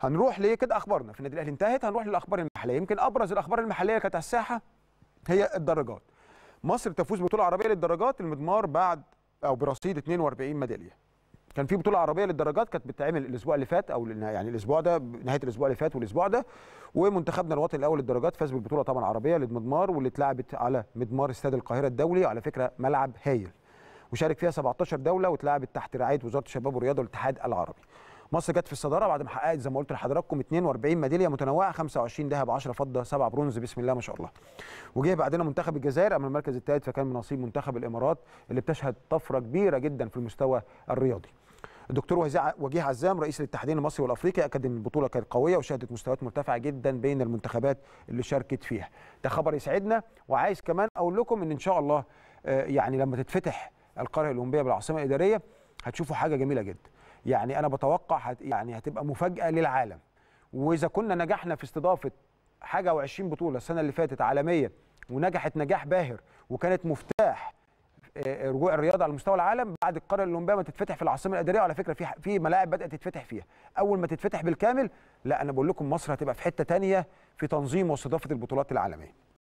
هنروح كده اخبارنا في النادي الاهلي انتهت هنروح للاخبار المحليه يمكن ابرز الاخبار المحليه كانت على الساحه هي الدرجات مصر تفوز ببطوله عربيه للدرجات المضمار بعد او برصيد 42 ميداليه كان في بطوله عربيه للدرجات كانت بتتعمل الاسبوع اللي فات او يعني الاسبوع ده نهايه الاسبوع اللي فات والاسبوع ده ومنتخبنا الوطني الاول للدرجات فاز بالبطوله طبعا عربيه للمضمار واللي اتلعبت على مضمار استاد القاهره الدولي على فكره ملعب هايل وشارك فيها 17 دوله واتلعبت تحت رعايه وزاره الشباب والرياضه والاتحاد العربي مصر جت في الصداره بعد ما حققت زي ما قلت لحضراتكم 42 ميداليه متنوعه 25 ذهب 10 فضه 7 برونز بسم الله ما شاء الله وجه بعدنا منتخب الجزائر اما المركز الثالث فكان من نصيب منتخب الامارات اللي بتشهد طفره كبيره جدا في المستوى الرياضي الدكتور وجيه عزام رئيس الاتحادين المصري والافريقي اكد ان البطوله كانت قويه وشهدت مستويات مرتفعه جدا بين المنتخبات اللي شاركت فيها ده خبر يسعدنا وعايز كمان اقول لكم ان ان شاء الله آه، يعني لما تتفتح القريه الاولمبيه بالعاصمه الاداريه هتشوفوا حاجه جميله جدا يعني انا بتوقع هت يعني هتبقى مفاجاه للعالم واذا كنا نجحنا في استضافه حاجه و20 بطوله السنه اللي فاتت عالميه ونجحت نجاح باهر وكانت مفتاح آه، آه، رجوع الرياضه على مستوى العالم بعد القاره الاولمبيه ما تتفتح في العاصمه الاداريه وعلى فكره في في ملاعب بدات تتفتح فيها اول ما تتفتح بالكامل لا انا بقول لكم مصر هتبقى في حته ثانيه في تنظيم واستضافه البطولات العالميه